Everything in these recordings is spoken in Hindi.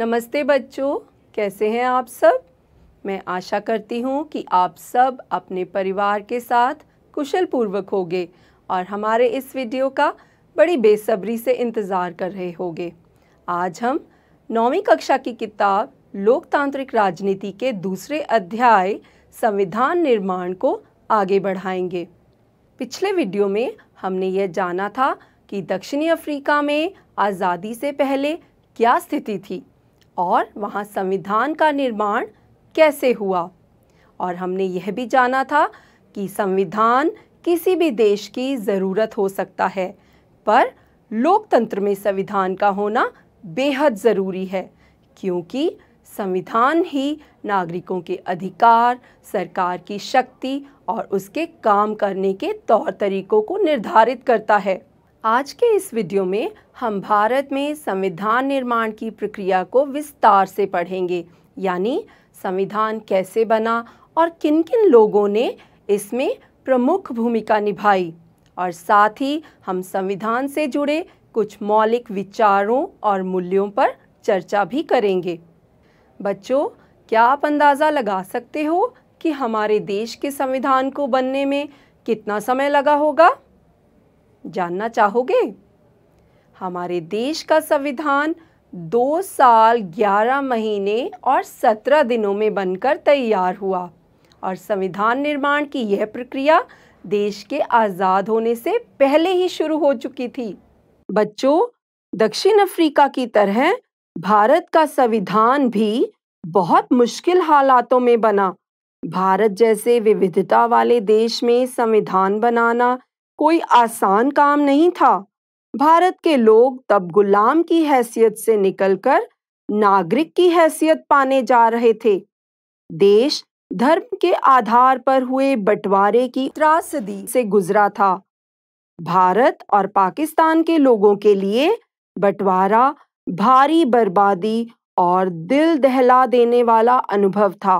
नमस्ते बच्चों कैसे हैं आप सब मैं आशा करती हूँ कि आप सब अपने परिवार के साथ कुशल पूर्वक होंगे और हमारे इस वीडियो का बड़ी बेसब्री से इंतज़ार कर रहे होंगे आज हम नौवीं कक्षा की किताब लोकतांत्रिक राजनीति के दूसरे अध्याय संविधान निर्माण को आगे बढ़ाएंगे पिछले वीडियो में हमने यह जाना था कि दक्षिणी अफ्रीका में आज़ादी से पहले क्या स्थिति थी और वहाँ संविधान का निर्माण कैसे हुआ और हमने यह भी जाना था कि संविधान किसी भी देश की ज़रूरत हो सकता है पर लोकतंत्र में संविधान का होना बेहद ज़रूरी है क्योंकि संविधान ही नागरिकों के अधिकार सरकार की शक्ति और उसके काम करने के तौर तरीकों को निर्धारित करता है आज के इस वीडियो में हम भारत में संविधान निर्माण की प्रक्रिया को विस्तार से पढ़ेंगे यानी संविधान कैसे बना और किन किन लोगों ने इसमें प्रमुख भूमिका निभाई और साथ ही हम संविधान से जुड़े कुछ मौलिक विचारों और मूल्यों पर चर्चा भी करेंगे बच्चों क्या आप अंदाज़ा लगा सकते हो कि हमारे देश के संविधान को बनने में कितना समय लगा होगा जानना चाहोगे हमारे देश का संविधान दो साल ग्यारह महीने और सत्रह दिनों में बनकर तैयार हुआ और संविधान निर्माण की यह प्रक्रिया देश के आज़ाद होने से पहले ही शुरू हो चुकी थी बच्चों दक्षिण अफ्रीका की तरह भारत का संविधान भी बहुत मुश्किल हालातों में बना भारत जैसे विविधता वाले देश में संविधान बनाना कोई आसान काम नहीं था भारत के लोग तब गुलाम की हैसियत से निकलकर नागरिक की हैसियत पाने जा रहे थे देश धर्म के आधार पर हुए बंटवारे की त्रासदी से गुजरा था भारत और पाकिस्तान के लोगों के लिए बंटवारा भारी बर्बादी और दिल दहला देने वाला अनुभव था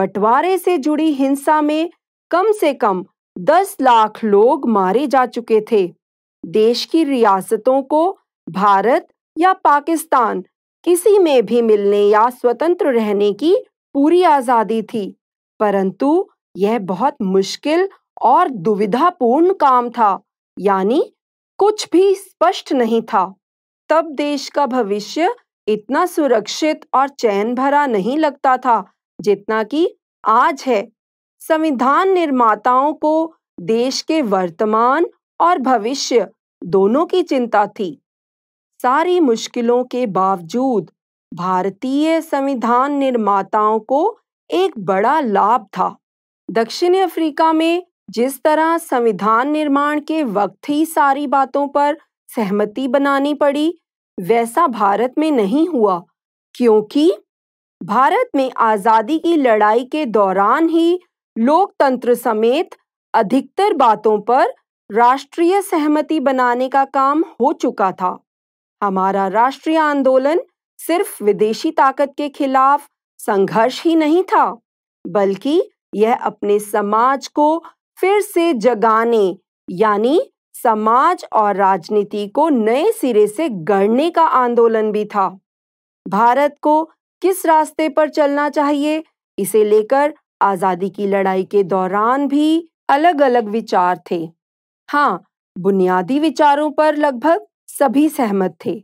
बंटवारे से जुड़ी हिंसा में कम से कम दस लाख लोग मारे जा चुके थे देश की रियासतों को भारत या पाकिस्तान किसी में भी मिलने या स्वतंत्र रहने की पूरी आज़ादी थी परंतु यह बहुत मुश्किल और दुविधापूर्ण काम था यानी कुछ भी स्पष्ट नहीं था तब देश का भविष्य इतना सुरक्षित और चैन भरा नहीं लगता था जितना कि आज है संविधान निर्माताओं को देश के वर्तमान और भविष्य दोनों की चिंता थी सारी मुश्किलों के बावजूद भारतीय संविधान निर्माताओं को एक बड़ा लाभ था दक्षिण अफ्रीका में जिस तरह संविधान निर्माण के वक्त ही सारी बातों पर सहमति बनानी पड़ी वैसा भारत में नहीं हुआ क्योंकि भारत में आज़ादी की लड़ाई के दौरान ही लोकतंत्र समेत अधिकतर बातों पर राष्ट्रीय सहमति बनाने का काम हो चुका था हमारा राष्ट्रीय आंदोलन सिर्फ विदेशी ताकत के खिलाफ संघर्ष ही नहीं था बल्कि यह अपने समाज को फिर से जगाने यानी समाज और राजनीति को नए सिरे से गढ़ने का आंदोलन भी था भारत को किस रास्ते पर चलना चाहिए इसे लेकर आज़ादी की लड़ाई के दौरान भी अलग अलग विचार थे हाँ बुनियादी विचारों पर लगभग सभी सहमत थे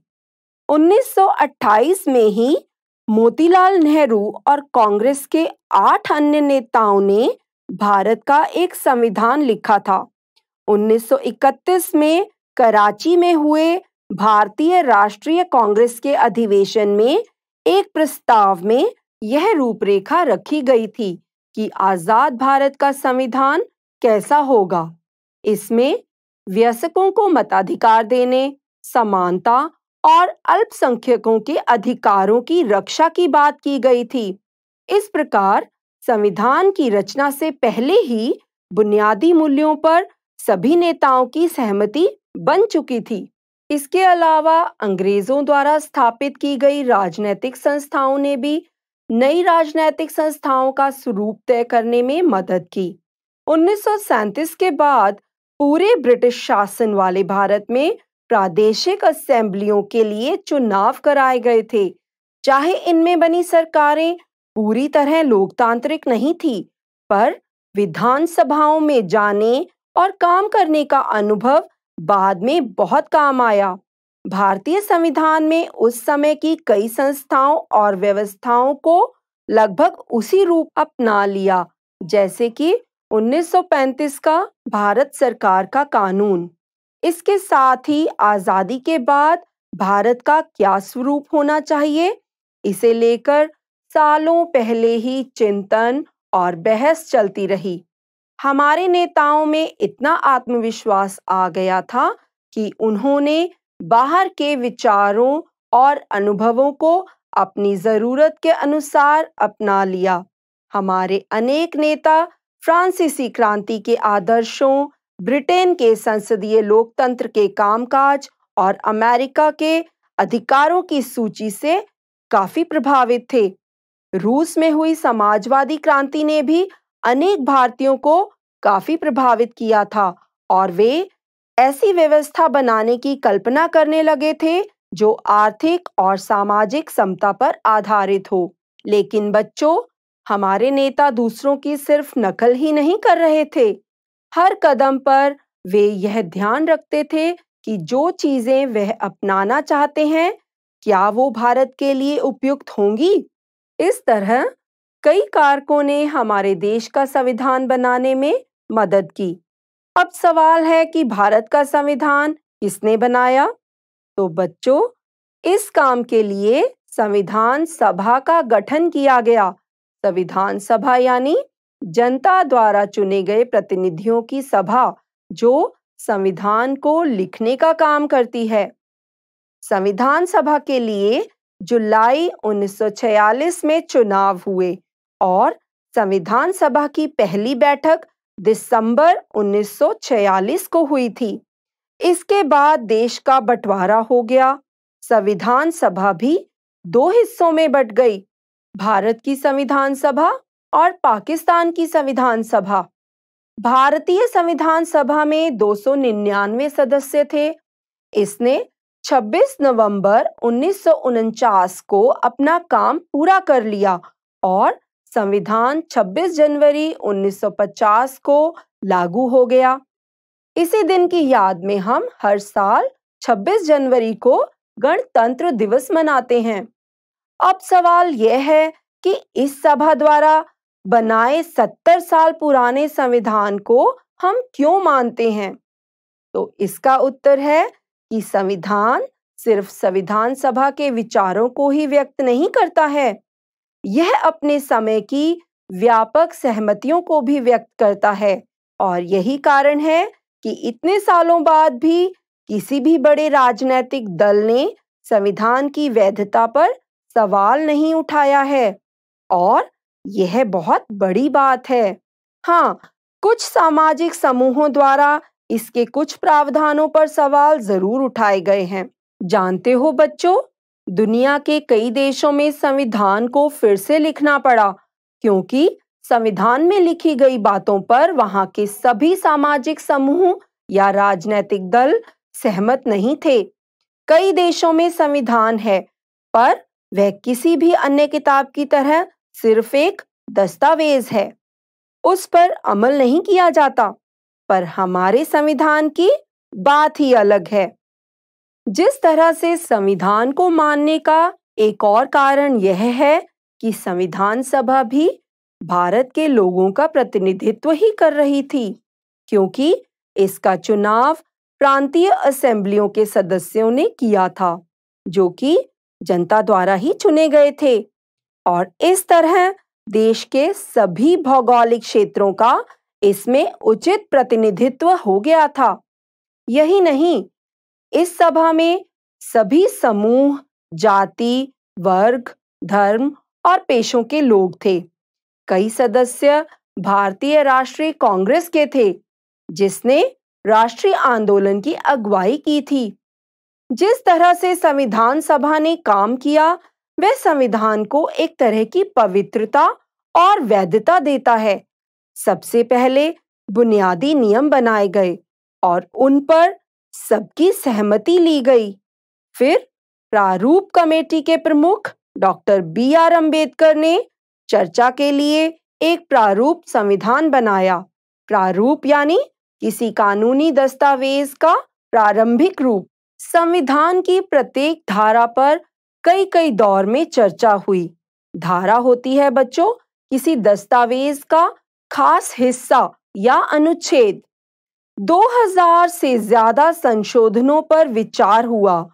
1928 में ही मोतीलाल नेहरू और कांग्रेस के आठ अन्य नेताओं ने भारत का एक संविधान लिखा था 1931 में कराची में हुए भारतीय राष्ट्रीय कांग्रेस के अधिवेशन में एक प्रस्ताव में यह रूपरेखा रखी गई थी कि आज़ाद भारत का संविधान कैसा होगा इसमें व्यसकों को मताधिकार देने समानता और अल्पसंख्यकों के अधिकारों की रक्षा की बात की गई थी इस प्रकार संविधान की रचना से पहले ही बुनियादी मूल्यों पर सभी नेताओं की सहमति बन चुकी थी इसके अलावा अंग्रेजों द्वारा स्थापित की गई राजनीतिक संस्थाओं ने भी नई राजनैतिक संस्थाओं का स्वरूप तय करने में मदद की उन्नीस के बाद पूरे ब्रिटिश शासन वाले भारत में प्रादेशिक असेंबलियों के लिए चुनाव कराए गए थे चाहे इनमें बनी सरकारें पूरी तरह लोकतांत्रिक नहीं थी पर विधानसभाओं में जाने और काम करने का अनुभव बाद में बहुत काम आया भारतीय संविधान में उस समय की कई संस्थाओं और व्यवस्थाओं को लगभग उसी रूप अपना लिया जैसे कि 1935 का भारत सरकार का कानून इसके साथ ही आज़ादी के बाद भारत का क्या स्वरूप होना चाहिए इसे लेकर सालों पहले ही चिंतन और बहस चलती रही हमारे नेताओं में इतना आत्मविश्वास आ गया था कि उन्होंने बाहर के विचारों और अनुभवों को अपनी ज़रूरत के अनुसार अपना लिया हमारे अनेक नेता फ्रांसीसी क्रांति के आदर्शों ब्रिटेन के संसदीय लोकतंत्र के कामकाज और अमेरिका के अधिकारों की सूची से काफ़ी प्रभावित थे रूस में हुई समाजवादी क्रांति ने भी अनेक भारतीयों को काफ़ी प्रभावित किया था और वे ऐसी व्यवस्था बनाने की कल्पना करने लगे थे जो आर्थिक और सामाजिक समता पर आधारित हो लेकिन बच्चों हमारे नेता दूसरों की सिर्फ नकल ही नहीं कर रहे थे हर कदम पर वे यह ध्यान रखते थे कि जो चीजें वह अपनाना चाहते हैं क्या वो भारत के लिए उपयुक्त होंगी इस तरह कई कारकों ने हमारे देश का संविधान बनाने में मदद की अब सवाल है कि भारत का संविधान किसने बनाया तो बच्चों इस काम के लिए संविधान सभा का गठन किया गया संविधान सभा यानी जनता द्वारा चुने गए प्रतिनिधियों की सभा जो संविधान को लिखने का काम करती है संविधान सभा के लिए जुलाई 1946 में चुनाव हुए और संविधान सभा की पहली बैठक दिसंबर 1946 को हुई थी इसके बाद देश का बंटवारा हो गया संविधान सभा भी दो हिस्सों में बट गई भारत की संविधान सभा और पाकिस्तान की संविधान सभा भारतीय संविधान सभा में दो सदस्य थे इसने 26 नवंबर उन्नीस को अपना काम पूरा कर लिया और संविधान 26 जनवरी 1950 को लागू हो गया इसी दिन की याद में हम हर साल 26 जनवरी को गणतंत्र दिवस मनाते हैं अब सवाल यह है कि इस सभा द्वारा बनाए 70 साल पुराने संविधान को हम क्यों मानते हैं तो इसका उत्तर है कि संविधान सिर्फ संविधान सभा के विचारों को ही व्यक्त नहीं करता है यह अपने समय की व्यापक सहमतियों को भी व्यक्त करता है और यही कारण है कि इतने सालों बाद भी किसी भी बड़े राजनैतिक दल ने संविधान की वैधता पर सवाल नहीं उठाया है और यह बहुत बड़ी बात है हाँ कुछ सामाजिक समूहों द्वारा इसके कुछ प्रावधानों पर सवाल जरूर उठाए गए हैं जानते हो बच्चों दुनिया के कई देशों में संविधान को फिर से लिखना पड़ा क्योंकि संविधान में लिखी गई बातों पर वहां के सभी सामाजिक समूह या राजनैतिक दल सहमत नहीं थे कई देशों में संविधान है पर वह किसी भी अन्य किताब की तरह सिर्फ एक दस्तावेज है उस पर अमल नहीं किया जाता पर हमारे संविधान की बात ही अलग है जिस तरह से संविधान को मानने का एक और कारण यह है कि संविधान सभा भी भारत के लोगों का प्रतिनिधित्व ही कर रही थी क्योंकि इसका चुनाव प्रांतीय असेंबलियों के सदस्यों ने किया था जो कि जनता द्वारा ही चुने गए थे और इस तरह देश के सभी भौगोलिक क्षेत्रों का इसमें उचित प्रतिनिधित्व हो गया था यही नहीं इस सभा में सभी समूह जाति वर्ग धर्म और पेशों के लोग थे कई सदस्य भारतीय राष्ट्रीय कांग्रेस के थे जिसने राष्ट्रीय आंदोलन की अगुवाई की थी जिस तरह से संविधान सभा ने काम किया वह संविधान को एक तरह की पवित्रता और वैधता देता है सबसे पहले बुनियादी नियम बनाए गए और उन पर सबकी सहमति ली गई फिर प्रारूप कमेटी के प्रमुख डॉक्टर बी आर अम्बेडकर ने चर्चा के लिए एक प्रारूप संविधान बनाया प्रारूप यानी किसी कानूनी दस्तावेज का प्रारंभिक रूप संविधान की प्रत्येक धारा पर कई कई दौर में चर्चा हुई धारा होती है बच्चों किसी दस्तावेज का खास हिस्सा या अनुच्छेद 2000 से ज्यादा संशोधनों पर विचार हुआ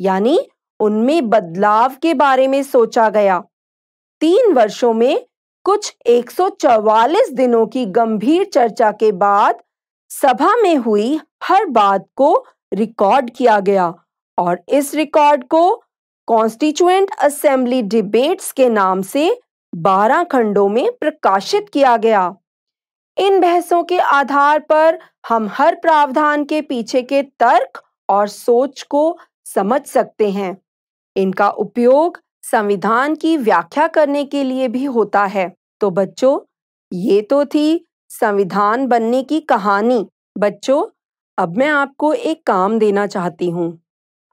यानी उनमें बदलाव के बारे में सोचा गया तीन वर्षों में कुछ 144 दिनों की गंभीर चर्चा के बाद सभा में हुई हर बात को रिकॉर्ड किया गया और इस रिकॉर्ड को कॉन्स्टिट्यूएंट असेंबली डिबेट्स के नाम से 12 खंडों में प्रकाशित किया गया इन बहसों के आधार पर हम हर प्रावधान के पीछे के तर्क और सोच को समझ सकते हैं इनका उपयोग संविधान की व्याख्या करने के लिए भी होता है तो बच्चों ये तो थी संविधान बनने की कहानी बच्चों अब मैं आपको एक काम देना चाहती हूँ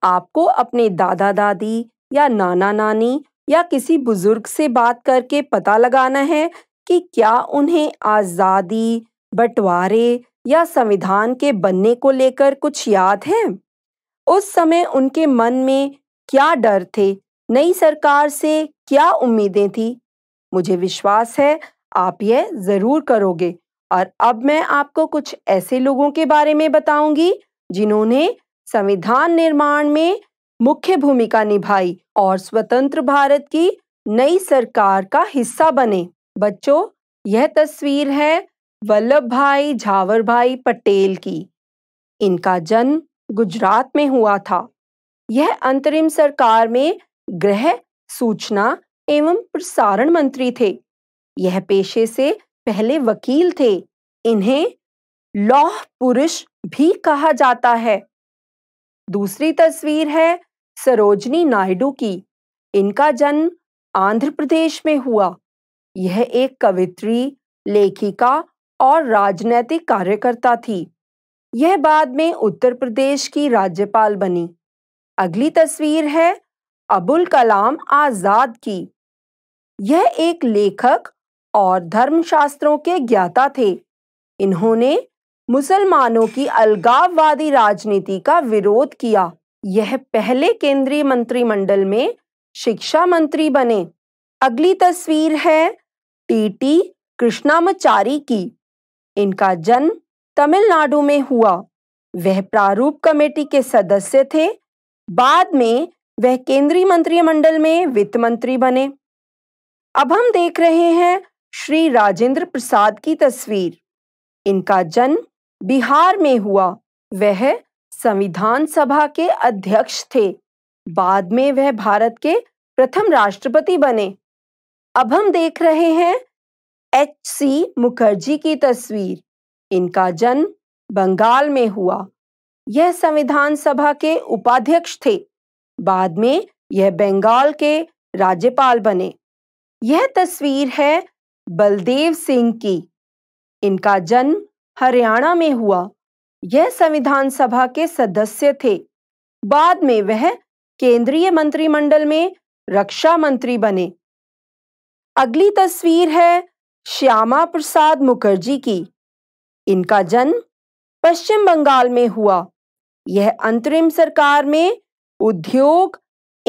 आपको अपने दादा दादी या नाना नानी या किसी बुजुर्ग से बात करके पता लगाना है कि क्या उन्हें आज़ादी बंटवारे या संविधान के बनने को लेकर कुछ याद है उस समय उनके मन में क्या डर थे नई सरकार से क्या उम्मीदें थी मुझे विश्वास है आप यह ज़रूर करोगे और अब मैं आपको कुछ ऐसे लोगों के बारे में बताऊंगी जिन्होंने संविधान निर्माण में मुख्य भूमिका निभाई और स्वतंत्र भारत की नई सरकार का हिस्सा बने बच्चों यह तस्वीर है वल्लभ भाई झावर भाई पटेल की इनका जन्म गुजरात में हुआ था यह अंतरिम सरकार में गृह सूचना एवं प्रसारण मंत्री थे यह पेशे से पहले वकील थे इन्हें लौह पुरुष भी कहा जाता है दूसरी तस्वीर है सरोजनी नायडू की इनका जन्म आंध्र प्रदेश में हुआ यह एक कवित्री लेखिका और राजनैतिक कार्यकर्ता थी यह बाद में उत्तर प्रदेश की राज्यपाल बनी अगली तस्वीर है अबुल कलाम आज़ाद की यह एक लेखक और धर्मशास्त्रों के ज्ञाता थे इन्होंने मुसलमानों की अलगाववादी राजनीति का विरोध किया यह पहले केंद्रीय मंत्रिमंडल में शिक्षा मंत्री बने अगली तस्वीर है टीटी कृष्णामचारी की इनका जन्म तमिलनाडु में हुआ वह प्रारूप कमेटी के सदस्य थे बाद में वह केंद्रीय मंत्रिमंडल में वित्त मंत्री बने अब हम देख रहे हैं श्री राजेंद्र प्रसाद की तस्वीर इनका जन्म बिहार में हुआ वह संविधान सभा के अध्यक्ष थे बाद में वह भारत के प्रथम राष्ट्रपति बने अब हम देख रहे हैं एच सी मुखर्जी की तस्वीर इनका जन्म बंगाल में हुआ यह संविधान सभा के उपाध्यक्ष थे बाद में यह बंगाल के राज्यपाल बने यह तस्वीर है बलदेव सिंह की इनका जन्म हरियाणा में हुआ यह संविधान सभा के सदस्य थे बाद में वह केंद्रीय मंत्रिमंडल में रक्षा मंत्री बने अगली तस्वीर है श्यामा प्रसाद मुखर्जी की इनका जन्म पश्चिम बंगाल में हुआ यह अंतरिम सरकार में उद्योग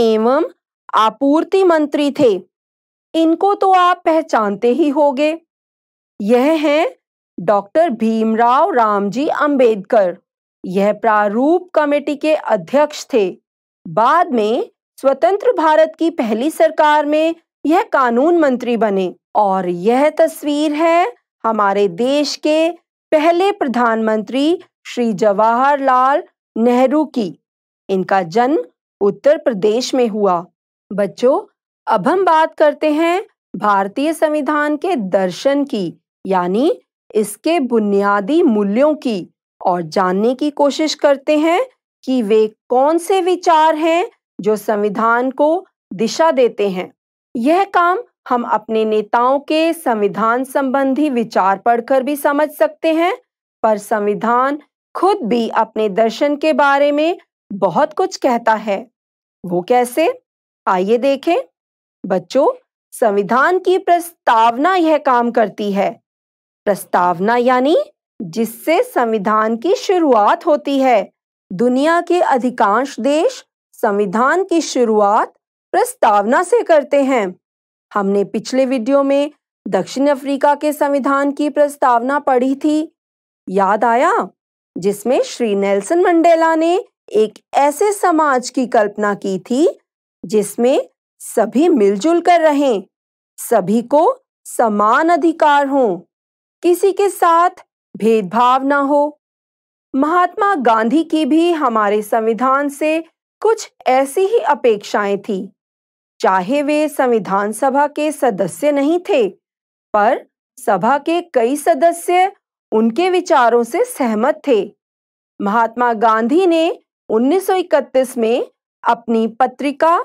एवं आपूर्ति मंत्री थे इनको तो आप पहचानते ही होंगे यह हैं डॉक्टर भीमराव रामजी अंबेडकर यह प्रारूप कमेटी के अध्यक्ष थे बाद में स्वतंत्र भारत की पहली सरकार में यह कानून मंत्री बने और यह तस्वीर है हमारे देश के पहले प्रधानमंत्री श्री जवाहरलाल नेहरू की इनका जन्म उत्तर प्रदेश में हुआ बच्चों अब हम बात करते हैं भारतीय संविधान के दर्शन की यानी इसके बुनियादी मूल्यों की और जानने की कोशिश करते हैं कि वे कौन से विचार हैं जो संविधान को दिशा देते हैं यह काम हम अपने नेताओं के संविधान संबंधी विचार पढ़कर भी समझ सकते हैं पर संविधान खुद भी अपने दर्शन के बारे में बहुत कुछ कहता है वो कैसे आइए देखें बच्चों संविधान की प्रस्तावना यह काम करती है प्रस्तावना यानी जिससे संविधान की शुरुआत होती है दुनिया के अधिकांश देश संविधान की शुरुआत प्रस्तावना से करते हैं हमने पिछले वीडियो में दक्षिण अफ्रीका के संविधान की प्रस्तावना पढ़ी थी याद आया जिसमें श्री नेल्सन मंडेला ने एक ऐसे समाज की कल्पना की थी जिसमें सभी मिलजुल कर रहें सभी को समान अधिकार हो किसी के साथ भेदभाव ना हो महात्मा गांधी की भी हमारे संविधान से कुछ ऐसी ही अपेक्षाएं थी चाहे वे संविधान सभा के सदस्य नहीं थे पर सभा के कई सदस्य उनके विचारों से सहमत थे महात्मा गांधी ने 1931 में अपनी पत्रिका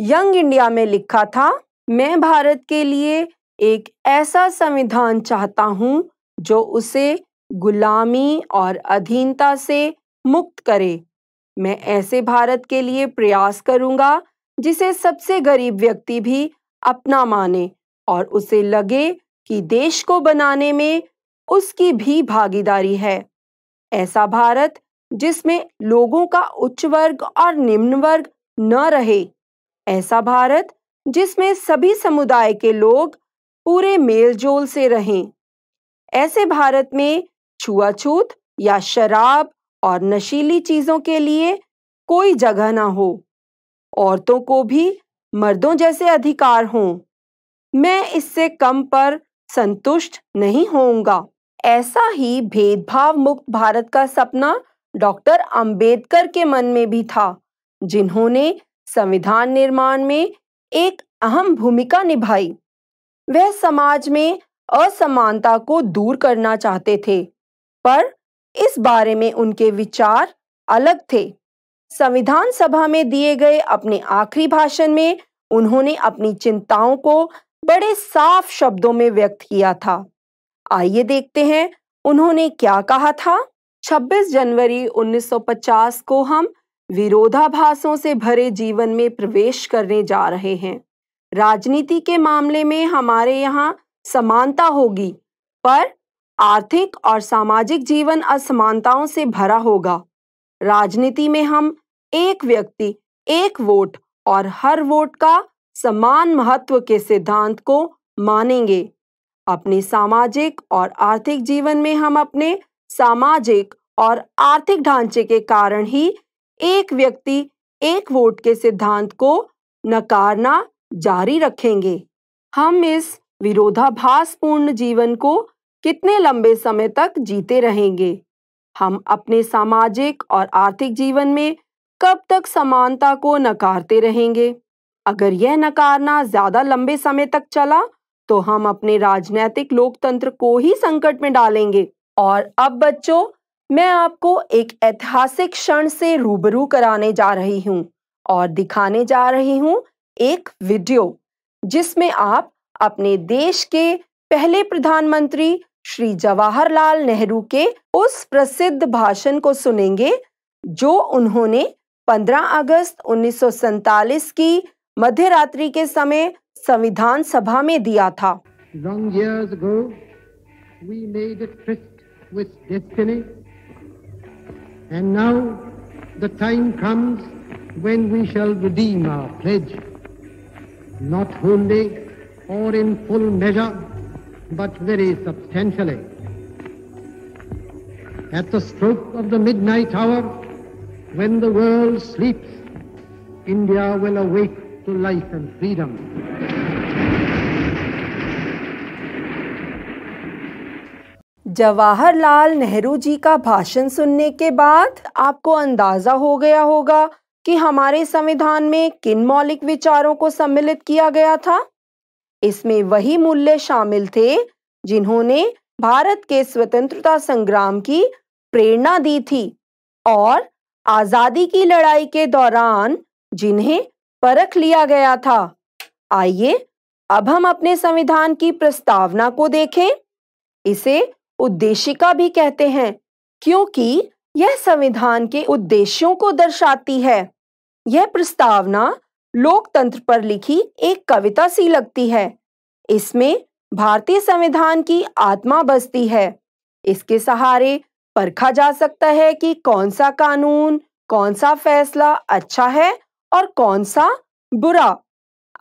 यंग इंडिया में लिखा था मैं भारत के लिए एक ऐसा संविधान चाहता हूं जो उसे गुलामी और अधीनता से मुक्त करे मैं ऐसे भारत के लिए प्रयास करूँगा जिसे सबसे गरीब व्यक्ति भी अपना माने और उसे लगे कि देश को बनाने में उसकी भी भागीदारी है ऐसा भारत जिसमें लोगों का उच्च वर्ग और निम्न वर्ग न रहे ऐसा भारत जिसमें सभी समुदाय के लोग पूरे मेलजोल से रहें ऐसे भारत में छुआछूत या शराब और नशीली चीज़ों के लिए कोई जगह ना हो औरतों को भी मर्दों जैसे अधिकार हों मैं इससे कम पर संतुष्ट नहीं होऊंगा ऐसा ही भेदभाव मुक्त भारत का सपना डॉक्टर अंबेडकर के मन में भी था जिन्होंने संविधान निर्माण में एक अहम भूमिका निभाई वह समाज में असमानता को दूर करना चाहते थे पर इस बारे में उनके विचार अलग थे संविधान सभा में दिए गए अपने आखिरी भाषण में उन्होंने अपनी चिंताओं को बड़े साफ शब्दों में व्यक्त किया था आइए देखते हैं उन्होंने क्या कहा था 26 जनवरी 1950 को हम विरोधाभासों से भरे जीवन में प्रवेश करने जा रहे हैं राजनीति के मामले में हमारे यहाँ समानता होगी पर आर्थिक और सामाजिक जीवन असमानताओं से भरा होगा राजनीति में हम एक व्यक्ति एक वोट और हर वोट का समान महत्व के सिद्धांत को मानेंगे अपने सामाजिक और आर्थिक जीवन में हम अपने सामाजिक और आर्थिक ढांचे के कारण ही एक व्यक्ति एक वोट के सिद्धांत को नकारना जारी रखेंगे हम इस विरोधाभासपूर्ण जीवन को कितने लंबे समय तक जीते रहेंगे हम अपने सामाजिक और आर्थिक जीवन में कब तक समानता को नकारते रहेंगे अगर यह नकारना ज्यादा लंबे समय तक चला तो हम अपने राजनैतिक लोकतंत्र को ही संकट में डालेंगे और अब बच्चों मैं आपको एक ऐतिहासिक क्षण से रूबरू कराने जा रही हूँ और दिखाने जा रही हूँ एक वीडियो जिसमें आप अपने देश के पहले प्रधानमंत्री श्री जवाहरलाल नेहरू के उस प्रसिद्ध भाषण को सुनेंगे जो उन्होंने 15 अगस्त उन्नीस की मध्य रात्रि के समय संविधान सभा में दिया था Long years ago, we made a tryst with destiny, and now the time comes when we shall redeem our pledge, not wholly or in full measure, but very substantially. At the stroke of the midnight hour, When the world sleeps, India will awake to life and freedom. Jawaharlal Nehru जी का भाषण सुनने के बाद आपको अंदाजा हो गया होगा कि हमारे संविधान में किन मौलिक विचारों को सम्मिलित किया गया था इसमें वही मूल्य शामिल थे जिन्होंने भारत के स्वतंत्रता संग्राम की प्रेरणा दी थी और आज़ादी की लड़ाई के दौरान जिन्हें परख लिया गया था आइए अब हम अपने संविधान की प्रस्तावना को देखें इसे उद्देशिका भी कहते हैं क्योंकि यह संविधान के उद्देश्यों को दर्शाती है यह प्रस्तावना लोकतंत्र पर लिखी एक कविता सी लगती है इसमें भारतीय संविधान की आत्मा बसती है इसके सहारे परखा जा सकता है कि कौन सा कानून कौन सा फैसला अच्छा है और कौन सा बुरा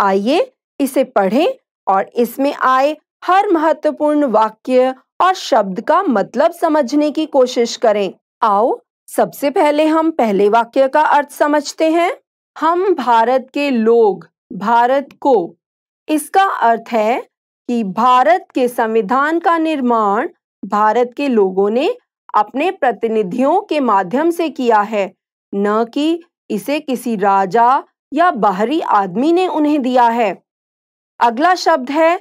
आइए इसे पढ़ें और इसमें आए हर महत्वपूर्ण वाक्य और शब्द का मतलब समझने की कोशिश करें आओ सबसे पहले हम पहले वाक्य का अर्थ समझते हैं हम भारत के लोग भारत को इसका अर्थ है कि भारत के संविधान का निर्माण भारत के लोगों ने अपने प्रतिनिधियों के माध्यम से किया है न कि इसे किसी राजा या बाहरी आदमी ने उन्हें दिया है अगला शब्द है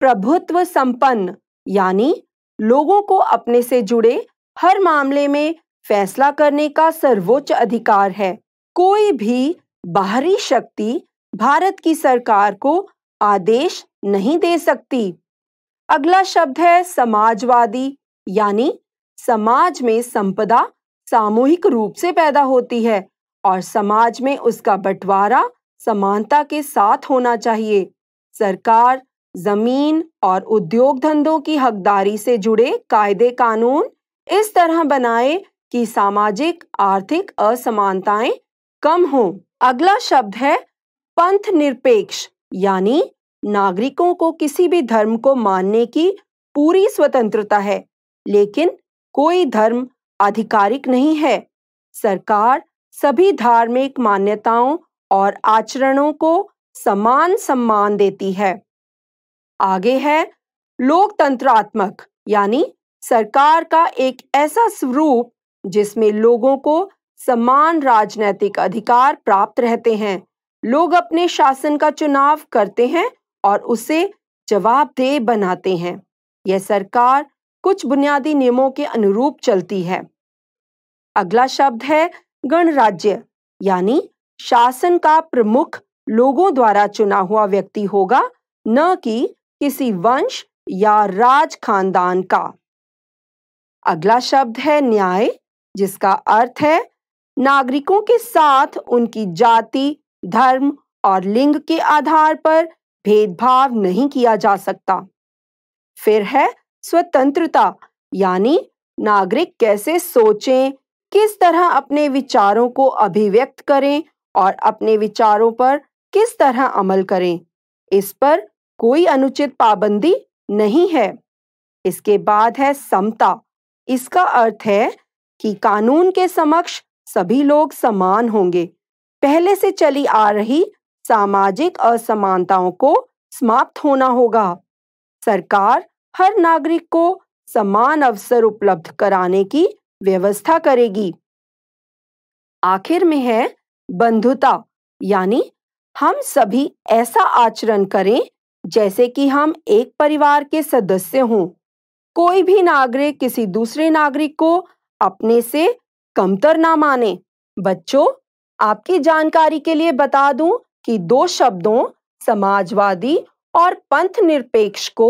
प्रभुत्व संपन्न यानी लोगों को अपने से जुड़े हर मामले में फैसला करने का सर्वोच्च अधिकार है कोई भी बाहरी शक्ति भारत की सरकार को आदेश नहीं दे सकती अगला शब्द है समाजवादी यानी समाज में संपदा सामूहिक रूप से पैदा होती है और समाज में उसका बंटवारा समानता के साथ होना चाहिए सरकार जमीन और उद्योग धंधों की हकदारी से जुड़े कायदे कानून इस तरह बनाए कि सामाजिक आर्थिक असमानताएं कम हों अगला शब्द है पंथ निरपेक्ष यानी नागरिकों को किसी भी धर्म को मानने की पूरी स्वतंत्रता है लेकिन कोई धर्म आधिकारिक नहीं है सरकार सभी धार्मिक मान्यताओं और आचरणों को समान सम्मान देती है आगे है लोकतंत्रात्मक यानी सरकार का एक ऐसा स्वरूप जिसमें लोगों को समान राजनैतिक अधिकार प्राप्त रहते हैं लोग अपने शासन का चुनाव करते हैं और उसे जवाबदेह बनाते हैं यह सरकार कुछ बुनियादी नियमों के अनुरूप चलती है अगला शब्द है गणराज्य यानी शासन का प्रमुख लोगों द्वारा चुना हुआ व्यक्ति होगा न कि किसी वंश या राज खानदान का अगला शब्द है न्याय जिसका अर्थ है नागरिकों के साथ उनकी जाति धर्म और लिंग के आधार पर भेदभाव नहीं किया जा सकता फिर है स्वतंत्रता यानी नागरिक कैसे सोचें किस तरह अपने विचारों को अभिव्यक्त करें और अपने विचारों पर किस तरह अमल करें इस पर कोई अनुचित पाबंदी नहीं है इसके बाद है समता इसका अर्थ है कि कानून के समक्ष सभी लोग समान होंगे पहले से चली आ रही सामाजिक असमानताओं को समाप्त होना होगा सरकार हर नागरिक को समान अवसर उपलब्ध कराने की व्यवस्था करेगी आखिर में है बंधुता यानी हम सभी ऐसा आचरण करें जैसे कि हम एक परिवार के सदस्य हों कोई भी नागरिक किसी दूसरे नागरिक को अपने से कमतर ना माने बच्चों आपकी जानकारी के लिए बता दूं कि दो शब्दों समाजवादी और पंथ निरपेक्ष को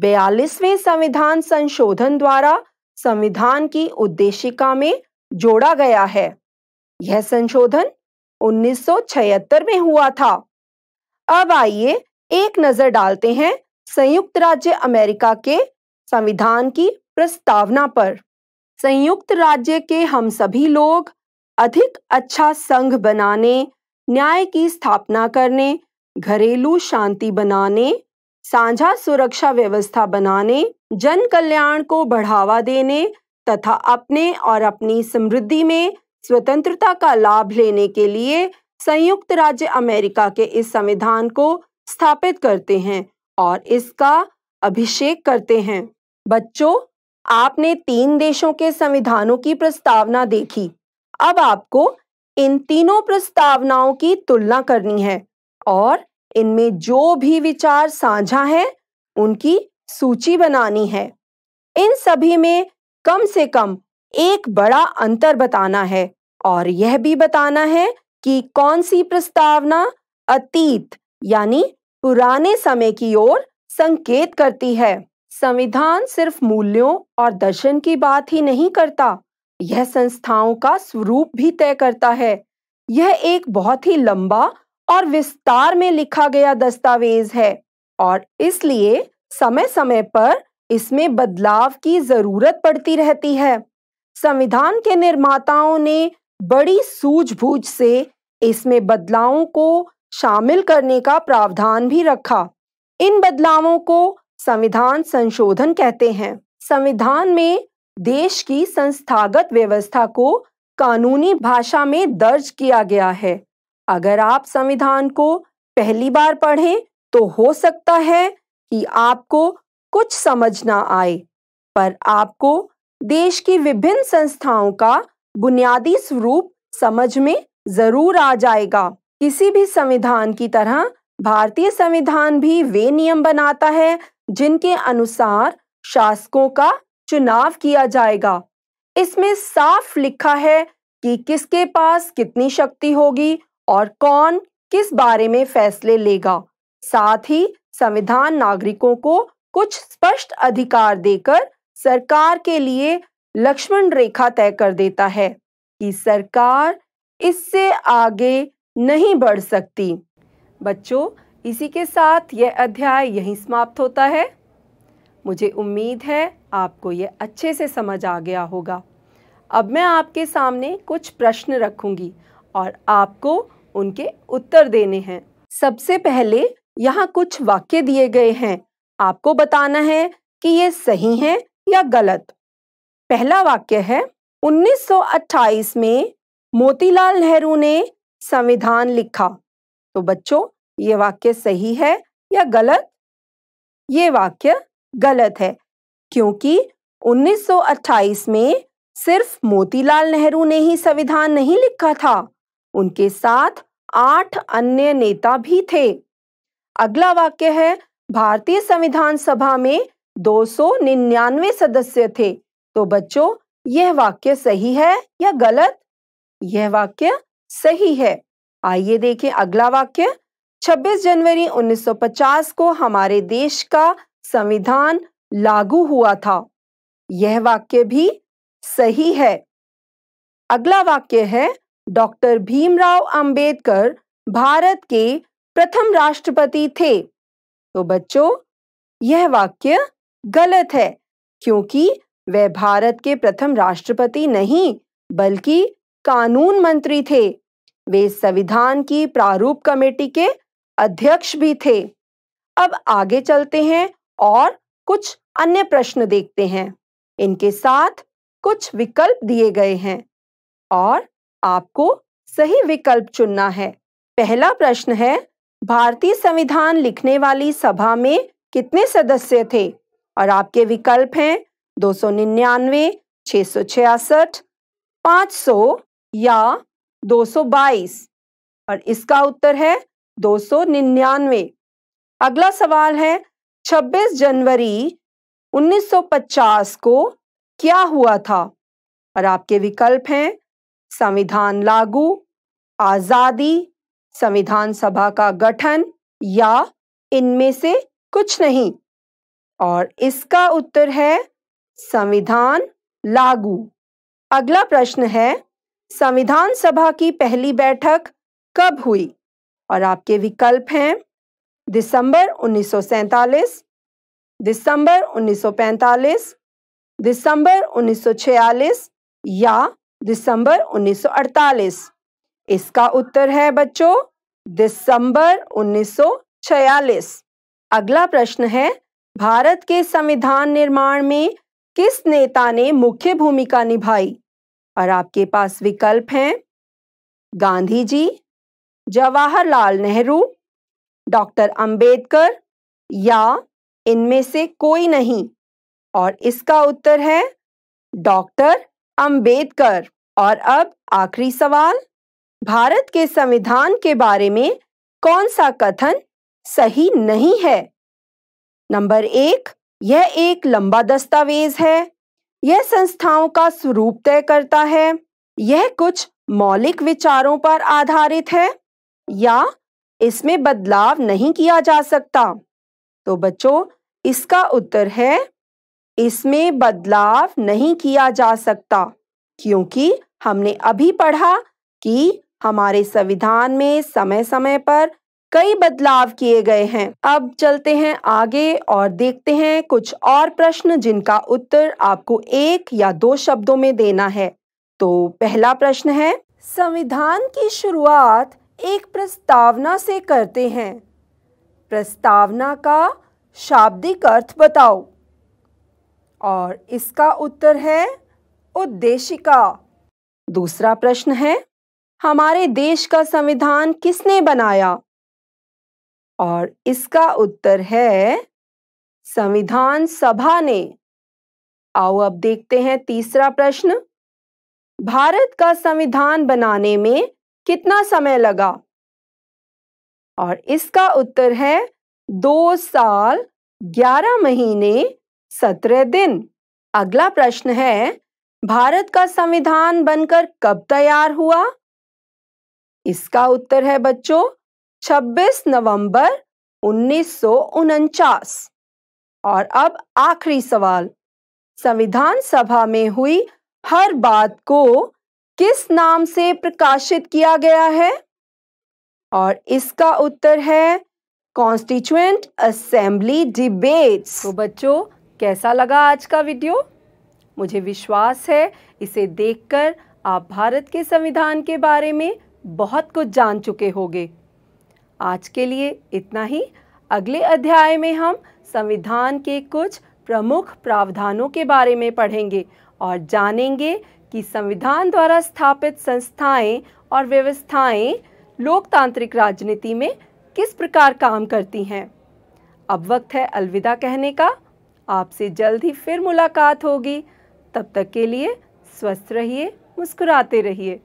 बयालीसवें संविधान संशोधन द्वारा संविधान की उद्देशिका में जोड़ा गया है यह संशोधन 1976 में हुआ था अब आइए एक नजर डालते हैं संयुक्त राज्य अमेरिका के संविधान की प्रस्तावना पर संयुक्त राज्य के हम सभी लोग अधिक अच्छा संघ बनाने न्याय की स्थापना करने घरेलू शांति बनाने साझा सुरक्षा व्यवस्था बनाने जन कल्याण को बढ़ावा देने तथा अपने और अपनी समृद्धि में स्वतंत्रता का लाभ लेने के लिए संयुक्त राज्य अमेरिका के इस संविधान को स्थापित करते हैं और इसका अभिषेक करते हैं बच्चों आपने तीन देशों के संविधानों की प्रस्तावना देखी अब आपको इन तीनों प्रस्तावनाओं की तुलना करनी है और इनमें जो भी विचार साझा हैं उनकी सूची बनानी है इन सभी में कम से कम एक बड़ा अंतर बताना है और यह भी बताना है कि कौन सी प्रस्तावना अतीत यानी पुराने समय की ओर संकेत करती है संविधान सिर्फ मूल्यों और दर्शन की बात ही नहीं करता यह संस्थाओं का स्वरूप भी तय करता है यह एक बहुत ही लंबा और विस्तार में लिखा गया दस्तावेज है और इसलिए समय समय पर इसमें बदलाव की जरूरत पड़ती रहती है संविधान के निर्माताओं ने बड़ी सूझबूझ से इसमें बदलावों को शामिल करने का प्रावधान भी रखा इन बदलावों को संविधान संशोधन कहते हैं संविधान में देश की संस्थागत व्यवस्था को कानूनी भाषा में दर्ज किया गया है अगर आप संविधान को पहली बार पढ़ें तो हो सकता है कि आपको कुछ समझ ना आए पर आपको देश की विभिन्न संस्थाओं का बुनियादी स्वरूप समझ में जरूर आ जाएगा किसी भी संविधान की तरह भारतीय संविधान भी वे नियम बनाता है जिनके अनुसार शासकों का चुनाव किया जाएगा इसमें साफ लिखा है कि किसके पास कितनी शक्ति होगी और कौन किस बारे में फैसले लेगा साथ ही संविधान नागरिकों को कुछ स्पष्ट अधिकार देकर सरकार के लिए लक्ष्मण रेखा तय कर देता है कि सरकार इससे आगे नहीं बढ़ सकती बच्चों इसी के साथ यह अध्याय यहीं समाप्त होता है मुझे उम्मीद है आपको यह अच्छे से समझ आ गया होगा अब मैं आपके सामने कुछ प्रश्न रखूंगी और आपको उनके उत्तर देने हैं सबसे पहले यहाँ कुछ वाक्य दिए गए हैं आपको बताना है कि ये सही हैं या गलत पहला वाक्य है 1928 में मोतीलाल नेहरू ने संविधान लिखा तो बच्चों ये वाक्य सही है या गलत ये वाक्य गलत है क्योंकि 1928 में सिर्फ मोतीलाल नेहरू ने ही संविधान नहीं लिखा था उनके साथ आठ अन्य नेता भी थे अगला वाक्य है भारतीय संविधान सभा में 299 सदस्य थे तो बच्चों यह वाक्य सही है या गलत यह वाक्य सही है आइए देखें अगला वाक्य 26 जनवरी 1950 को हमारे देश का संविधान लागू हुआ था यह वाक्य भी सही है अगला वाक्य है डॉक्टर भीमराव अंबेडकर भारत के प्रथम राष्ट्रपति थे तो बच्चों यह वाक्य गलत है क्योंकि वे भारत के प्रथम राष्ट्रपति नहीं बल्कि कानून मंत्री थे वे संविधान की प्रारूप कमेटी के अध्यक्ष भी थे अब आगे चलते हैं और कुछ अन्य प्रश्न देखते हैं इनके साथ कुछ विकल्प दिए गए हैं और आपको सही विकल्प चुनना है पहला प्रश्न है भारतीय संविधान लिखने वाली सभा में कितने सदस्य थे और आपके विकल्प हैं दो सौ निन्यानवे छः सौ छियासठ पाँच सौ या दो सौ बाईस और इसका उत्तर है दो सौ निन्यानवे अगला सवाल है छब्बीस जनवरी 1950 को क्या हुआ था और आपके विकल्प हैं संविधान लागू आज़ादी संविधान सभा का गठन या इनमें से कुछ नहीं और इसका उत्तर है संविधान लागू अगला प्रश्न है संविधान सभा की पहली बैठक कब हुई और आपके विकल्प हैं दिसंबर 1947, दिसंबर 1945, दिसंबर 1946 या दिसंबर 1948 इसका उत्तर है बच्चों दिसंबर 1946 अगला प्रश्न है भारत के संविधान निर्माण में किस नेता ने मुख्य भूमिका निभाई और आपके पास विकल्प हैं गांधी जी जवाहरलाल नेहरू डॉक्टर अंबेडकर या इनमें से कोई नहीं और इसका उत्तर है डॉक्टर अंबेडकर और अब आखिरी सवाल भारत के संविधान के बारे में कौन सा कथन सही नहीं है नंबर एक यह एक लंबा दस्तावेज है यह संस्थाओं का स्वरूप तय करता है यह कुछ मौलिक विचारों पर आधारित है या इसमें बदलाव नहीं किया जा सकता तो बच्चों इसका उत्तर है इसमें बदलाव नहीं किया जा सकता क्योंकि हमने अभी पढ़ा कि हमारे संविधान में समय समय पर कई बदलाव किए गए हैं अब चलते हैं आगे और देखते हैं कुछ और प्रश्न जिनका उत्तर आपको एक या दो शब्दों में देना है तो पहला प्रश्न है संविधान की शुरुआत एक प्रस्तावना से करते हैं प्रस्तावना का शाब्दिक अर्थ बताओ और इसका उत्तर है उद्देशिका दूसरा प्रश्न है हमारे देश का संविधान किसने बनाया और इसका उत्तर है संविधान सभा ने आओ अब देखते हैं तीसरा प्रश्न भारत का संविधान बनाने में कितना समय लगा और इसका उत्तर है दो साल ग्यारह महीने सत्रह दिन अगला प्रश्न है भारत का संविधान बनकर कब तैयार हुआ इसका उत्तर है बच्चों 26 नवंबर उन्नीस और अब आखिरी सवाल संविधान सभा में हुई हर बात को किस नाम से प्रकाशित किया गया है और इसका उत्तर है कॉन्स्टिट्यूएंट असेंबली डिबेट्स तो बच्चों कैसा लगा आज का वीडियो मुझे विश्वास है इसे देखकर आप भारत के संविधान के बारे में बहुत कुछ जान चुके होंगे आज के लिए इतना ही अगले अध्याय में हम संविधान के कुछ प्रमुख प्रावधानों के बारे में पढ़ेंगे और जानेंगे कि संविधान द्वारा स्थापित संस्थाएं और व्यवस्थाएं लोकतांत्रिक राजनीति में किस प्रकार काम करती हैं अब वक्त है अलविदा कहने का आपसे जल्द ही फिर मुलाकात होगी तब तक के लिए स्वस्थ रहिए मुस्कुराते रहिए